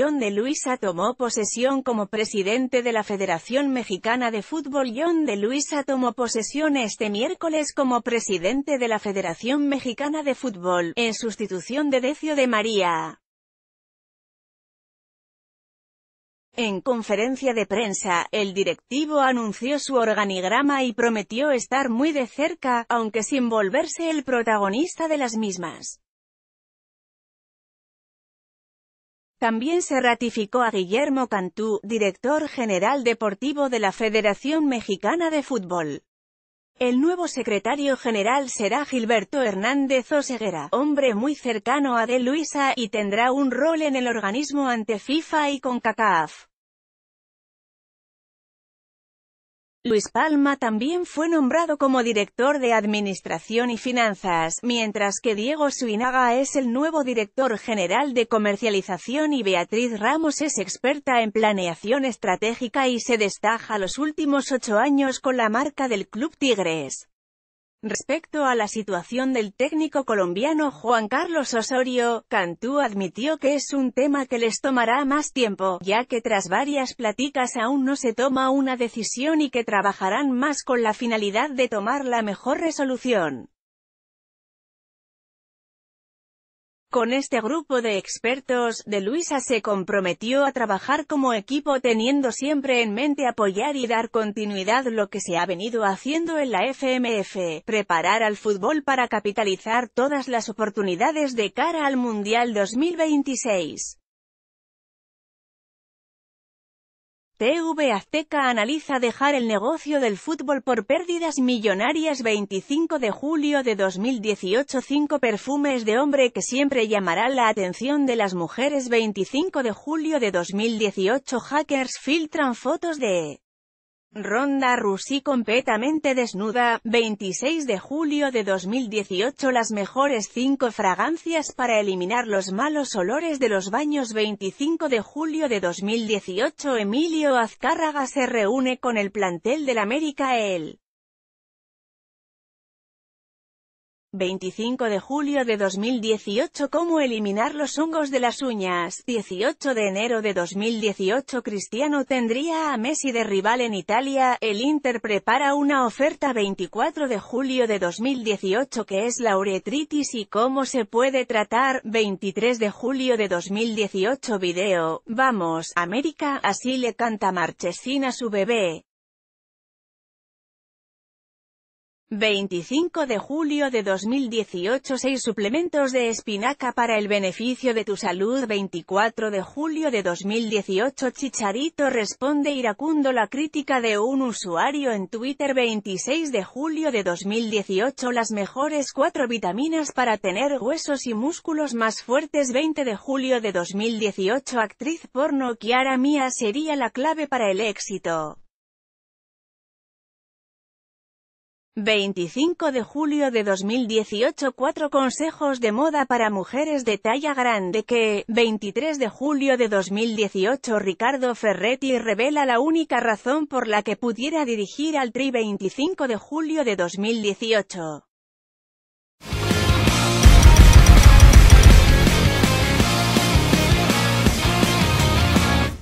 John de Luisa tomó posesión como presidente de la Federación Mexicana de Fútbol. John de Luisa tomó posesión este miércoles como presidente de la Federación Mexicana de Fútbol, en sustitución de Decio de María. En conferencia de prensa, el directivo anunció su organigrama y prometió estar muy de cerca, aunque sin volverse el protagonista de las mismas. También se ratificó a Guillermo Cantú, director general deportivo de la Federación Mexicana de Fútbol. El nuevo secretario general será Gilberto Hernández Oseguera, hombre muy cercano a De Luisa y tendrá un rol en el organismo ante FIFA y CONCACAF. Luis Palma también fue nombrado como director de Administración y Finanzas, mientras que Diego Suinaga es el nuevo director general de Comercialización y Beatriz Ramos es experta en planeación estratégica y se destaja los últimos ocho años con la marca del Club Tigres. Respecto a la situación del técnico colombiano Juan Carlos Osorio, Cantú admitió que es un tema que les tomará más tiempo, ya que tras varias pláticas aún no se toma una decisión y que trabajarán más con la finalidad de tomar la mejor resolución. Con este grupo de expertos, De Luisa se comprometió a trabajar como equipo teniendo siempre en mente apoyar y dar continuidad lo que se ha venido haciendo en la FMF, preparar al fútbol para capitalizar todas las oportunidades de cara al Mundial 2026. TV Azteca analiza dejar el negocio del fútbol por pérdidas millonarias 25 de julio de 2018 5 perfumes de hombre que siempre llamarán la atención de las mujeres 25 de julio de 2018 Hackers filtran fotos de Ronda Rusi completamente desnuda, 26 de julio de 2018 Las mejores 5 fragancias para eliminar los malos olores de los baños 25 de julio de 2018 Emilio Azcárraga se reúne con el plantel del América el 25 de julio de 2018 Cómo eliminar los hongos de las uñas 18 de enero de 2018 Cristiano tendría a Messi de rival en Italia, el Inter prepara una oferta 24 de julio de 2018 que es la uretritis y cómo se puede tratar 23 de julio de 2018 Video, vamos, América, así le canta Marchesina a su bebé, 25 de julio de 2018 6 suplementos de espinaca para el beneficio de tu salud 24 de julio de 2018 Chicharito responde iracundo la crítica de un usuario en Twitter 26 de julio de 2018 las mejores 4 vitaminas para tener huesos y músculos más fuertes 20 de julio de 2018 actriz porno Kiara Mía sería la clave para el éxito 25 de julio de 2018 Cuatro consejos de moda para mujeres de talla grande que, 23 de julio de 2018 Ricardo Ferretti revela la única razón por la que pudiera dirigir al TRI 25 de julio de 2018.